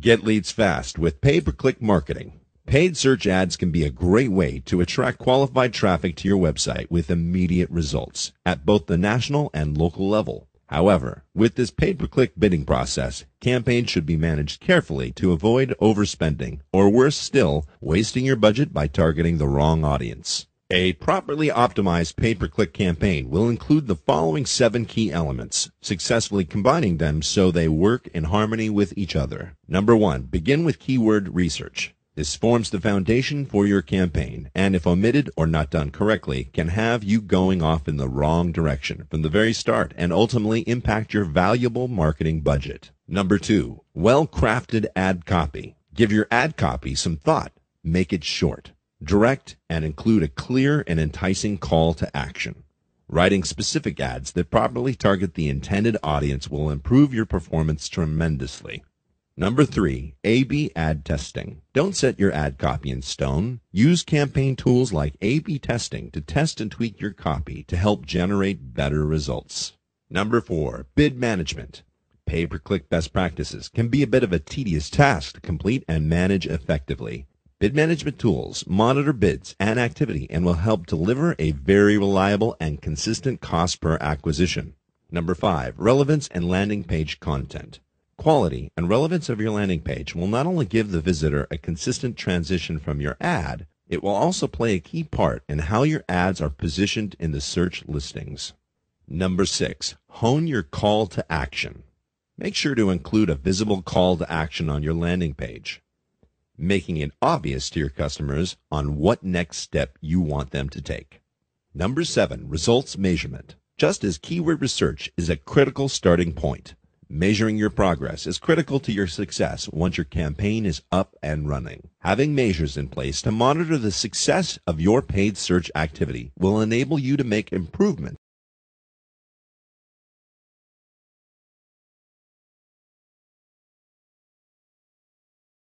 Get leads fast with pay-per-click marketing. Paid search ads can be a great way to attract qualified traffic to your website with immediate results at both the national and local level. However, with this pay-per-click bidding process, campaigns should be managed carefully to avoid overspending or worse still, wasting your budget by targeting the wrong audience. A properly optimized pay-per-click campaign will include the following seven key elements, successfully combining them so they work in harmony with each other. Number one, begin with keyword research. This forms the foundation for your campaign, and if omitted or not done correctly, can have you going off in the wrong direction from the very start and ultimately impact your valuable marketing budget. Number two, well-crafted ad copy. Give your ad copy some thought. Make it short direct and include a clear and enticing call to action. Writing specific ads that properly target the intended audience will improve your performance tremendously. Number three, A-B ad testing. Don't set your ad copy in stone. Use campaign tools like A-B testing to test and tweak your copy to help generate better results. Number four, bid management. Pay-per-click best practices can be a bit of a tedious task to complete and manage effectively. Bid management tools monitor bids and activity and will help deliver a very reliable and consistent cost per acquisition. Number five, relevance and landing page content. Quality and relevance of your landing page will not only give the visitor a consistent transition from your ad, it will also play a key part in how your ads are positioned in the search listings. Number six, hone your call to action. Make sure to include a visible call to action on your landing page making it obvious to your customers on what next step you want them to take. Number seven, results measurement. Just as keyword research is a critical starting point, measuring your progress is critical to your success once your campaign is up and running. Having measures in place to monitor the success of your paid search activity will enable you to make improvements